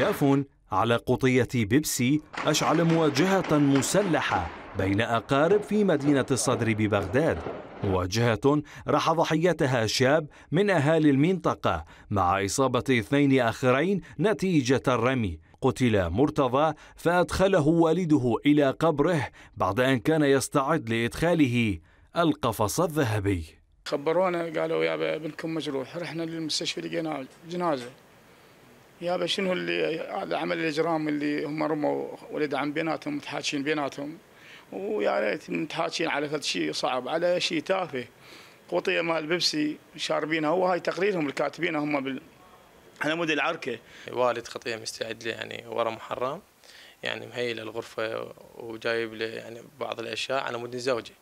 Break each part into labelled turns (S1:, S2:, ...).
S1: خلاف على قطية بيبسي أشعل مواجهة مسلحة بين أقارب في مدينة الصدر ببغداد مواجهة راح ضحيتها شاب من أهالي المنطقة مع إصابة اثنين آخرين نتيجة الرمي قتل مرتضى فأدخله والده إلى قبره بعد أن كان يستعد لإدخاله القفص الذهبي
S2: خبرونا قالوا يا ابنكم مجروح رحنا للمستشفى لقينا جنازة يابا شنو اللي هذا عمل الاجرام اللي هم رموا ولد عم بيناتهم متحاكين بيناتهم ويا ريت متحاكين على فد شيء صعب على شيء تافه قوطيه مال بيبسي شاربينها هو هاي تقريرهم اللي كاتبينها هم بال...
S3: على مود العركه والد خطيه مستعد له يعني ورا محرم يعني مهيئ للغرفه وجايب له يعني بعض الاشياء على مود زوجي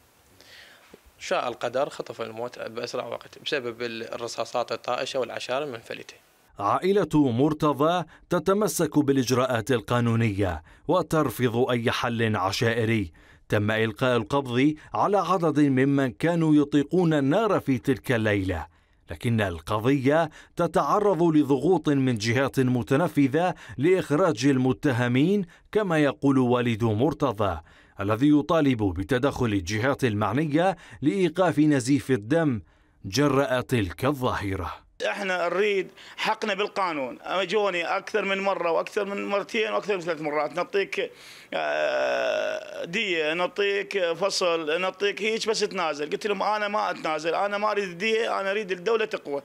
S3: شاء القدر خطف الموت باسرع وقت بسبب الرصاصات الطائشه والعشائر المنفلته
S1: عائلة مرتضى تتمسك بالإجراءات القانونية وترفض أي حل عشائري تم إلقاء القبض على عدد ممن كانوا يطيقون النار في تلك الليلة لكن القضية تتعرض لضغوط من جهات متنفذة لإخراج المتهمين كما يقول والد مرتضى الذي يطالب بتدخل الجهات المعنية لإيقاف نزيف الدم جراء تلك الظاهره
S4: احنا نريد حقنا بالقانون اجوني اكثر من مره واكثر من مرتين واكثر من ثلاث مرات نعطيك آه، دية نعطيك فصل نعطيك هيك بس تنازل قلت لهم أنا ما أتنازل أنا ما أريد دية أنا أريد الدولة تقوى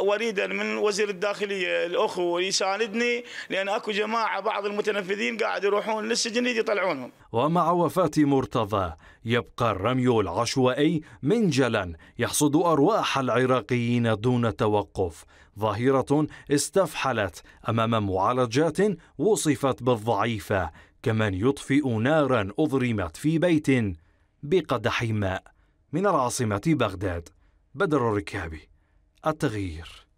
S4: وأريد من وزير الداخلية الأخو يساندني لأن أكو جماعة بعض المتنفذين قاعد يروحون للسجن يطلعونهم
S1: ومع وفاة مرتضى يبقى الرمي العشوائي منجلا يحصد أرواح العراقيين دون توقف ظاهرة استفحلت أمام معالجات وصفت بالضعيفة كمن يطفئ نارا أضرمت في بيت بقدح ماء من العاصمة بغداد بدر الركابي التغيير